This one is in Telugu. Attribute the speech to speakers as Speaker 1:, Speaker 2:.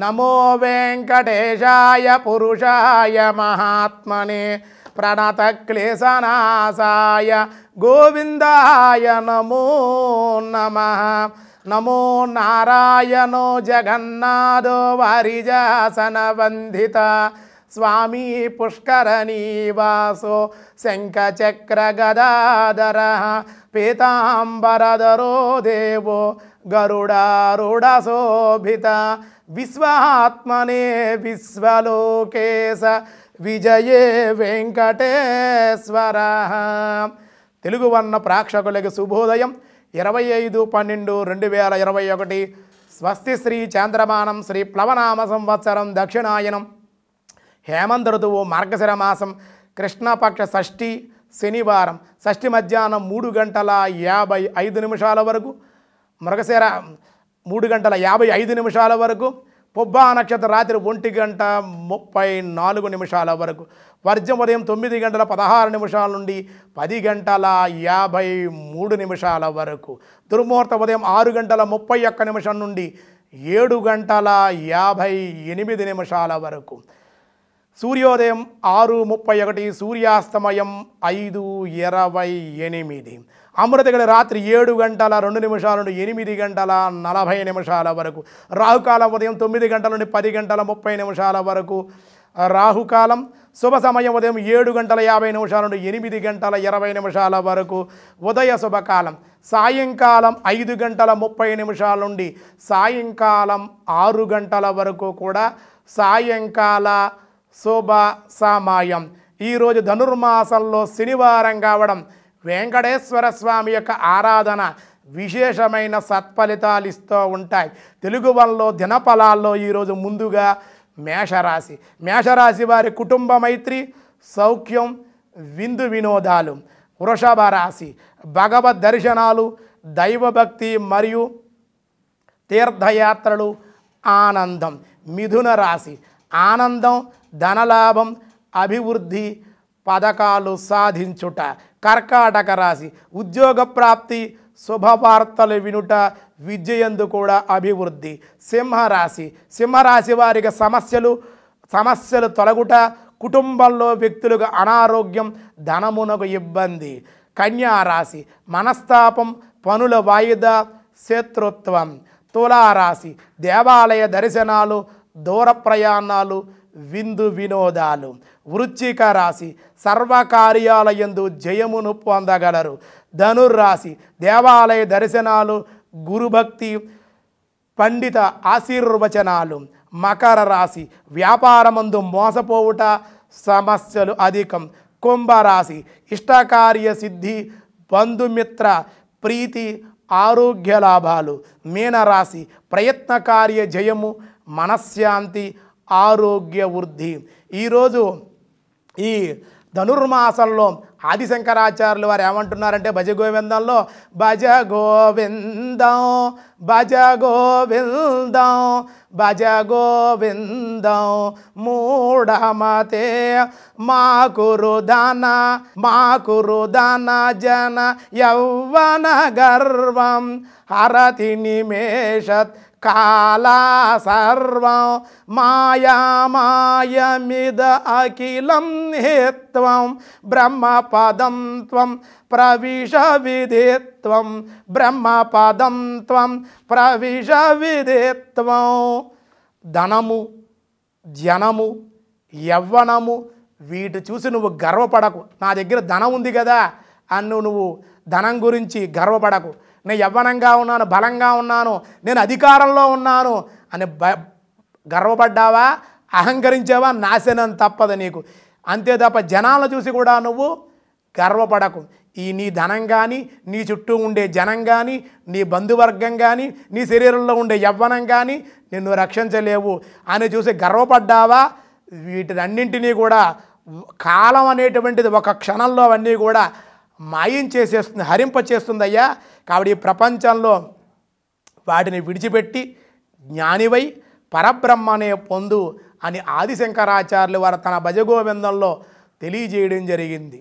Speaker 1: నమో వెంకటేశాయ పురుషాయ మహాత్మనే ప్రణతక్లేశనాశాయ గోవిందాయ నమో నమ నమో నారాయణో జగన్నాథో వారిజాసన వందిత స్వామీ పుష్కరణీవాసో శంఖచక్ర గదాధర పీతాంబరధరో దేవో గరుడారుడశోభిత విశ్వాత్మనే విశ్వలోకేశ విజయే వెంకటేశ్వర తెలుగు వర్ణ ప్రేక్షకులకి శుభోదయం ఇరవై ఐదు పన్నెండు రెండు వేల ఇరవై ఒకటి స్వస్తి శ్రీ చాంద్రమానం శ్రీ ప్లవనామ సంవత్సరం దక్షిణాయనం హేమంత ఋతువు మార్గశిర మాసం కృష్ణపక్ష షష్ఠి శనివారం షష్ఠి మధ్యాహ్నం మూడు గంటల యాభై ఐదు నిమిషాల వరకు మరొకసేర మూడు గంటల యాభై ఐదు నిమిషాల వరకు పొబ్బా నక్షత్ర రాత్రి ఒంటి గంట ముప్పై నాలుగు నిమిషాల వరకు వర్జం ఉదయం తొమ్మిది గంటల పదహారు నిమిషాల నుండి పది గంటల యాభై మూడు నిమిషాల వరకు దుర్ముహూర్త ఉదయం ఆరు గంటల ముప్పై ఒక్క నిమిషం నుండి ఏడు గంటల యాభై ఎనిమిది నిమిషాల వరకు సూర్యోదయం ఆరు ముప్పై ఒకటి సూర్యాస్తమయం ఐదు ఇరవై ఎనిమిది అమృతగడి రాత్రి ఏడు గంటల రెండు నిమిషాల నుండి ఎనిమిది గంటల నలభై నిమిషాల వరకు రాహుకాలం ఉదయం తొమ్మిది గంటల నుండి పది గంటల ముప్పై నిమిషాల వరకు రాహుకాలం శుభ సమయం ఉదయం ఏడు గంటల యాభై నిమిషాల నుండి ఎనిమిది గంటల ఇరవై నిమిషాల వరకు ఉదయ శుభకాలం సాయంకాలం ఐదు గంటల ముప్పై నిమిషాల నుండి సాయంకాలం ఆరు గంటల వరకు కూడా సాయంకాల శుభ సమయం ఈరోజు ధనుర్మాసంలో శనివారం కావడం వెంకటేశ్వర స్వామి యొక్క ఆరాధన విశేషమైన సత్ఫలితాలు ఇస్తూ ఉంటాయి తెలుగు వనలో దినఫలాల్లో ఈరోజు ముందుగా మేషరాశి మేషరాశి వారి కుటుంబ మైత్రి సౌఖ్యం విందు వినోదాలు వృషభ రాశి భగవద్ దర్శనాలు దైవభక్తి మరియు తీర్థయాత్రలు ఆనందం మిథున రాశి ఆనందం ధనలాభం అభివృద్ధి పథకాలు సాధించుట కర్కాటక రాశి ఉద్యోగ ప్రాప్తి శుభవార్తలు వినుట విద్యయందు కూడా అభివృద్ధి సింహరాశి సింహరాశి వారికి సమస్యలు సమస్యలు తొలగుట కుటుంబంలో వ్యక్తులకు అనారోగ్యం ధనమునకు ఇబ్బంది కన్యారాశి మనస్తాపం పనుల వాయిదా శత్రుత్వం తులారాశి దేవాలయ దర్శనాలు దూర ప్రయాణాలు విందు వినోదాలు వృచ్చిక రాశి సర్వకార్యాలయందు జయమును పొందగలరు ధనుర్రాశి దేవాలయ దర్శనాలు గురుభక్తి పండిత ఆశీర్వచనాలు మకర రాశి వ్యాపారమందు మోసపోవుట సమస్యలు అధికం కుంభరాశి ఇష్టకార్య సిద్ధి బంధుమిత్ర ప్రీతి ఆరోగ్య లాభాలు మీనరాశి ప్రయత్నకార్య జయము మనశ్శాంతి ఆరోగ్య వృద్ధి ఈరోజు ఈ ధనుర్మాసంలో ఆది శంకరాచార్యులు వారు ఏమంటున్నారంటే భజ గోవిందంలో భజ గోవిందం భజ గోవిందం భజ గోవిందం మూఢమతే మా కురుదాన మా కురుదాన జన యౌవన గర్వం హరతి నిమేషత్ కాలా సర్వం మాయామాయమిద అఖిలం హేత్వం బ్రహ్మపదం త్వం ప్రవిశ విధేత్వం బ్రహ్మపదం త్వం ప్రవిశ విధేత్వం ధనము జనము యవ్వనము వీటి చూసి నువ్వు గర్వపడకు నా దగ్గర ధనం ఉంది కదా అన్ను నువ్వు ధనం గురించి గర్వపడకు నేను యవ్వనంగా ఉన్నాను బలంగా ఉన్నాను నేను అధికారంలో ఉన్నాను అని భ గర్వపడ్డావా అహంకరించావా నాశనం తప్పదు నీకు అంతే తప్ప జనాలను చూసి కూడా నువ్వు గర్వపడకు ఈ నీ ధనం కానీ నీ చుట్టూ ఉండే జనం కానీ నీ బంధువర్గం కానీ నీ శరీరంలో ఉండే యవ్వనం కానీ నిన్ను రక్షించలేవు అని చూసి గర్వపడ్డావా వీటినన్నింటినీ కూడా కాలం అనేటువంటిది ఒక క్షణంలో అవన్నీ కూడా మాయం చేసేస్తుంది హరింప చేస్తుందయ్యా కాబట్టి ఈ ప్రపంచంలో వాటిని విడిచిపెట్టి జ్ఞానివై పరబ్రహ్మనే పొందు అని ఆదిశంకరాచార్యులు వారు తన భజగోవిందంలో తెలియజేయడం జరిగింది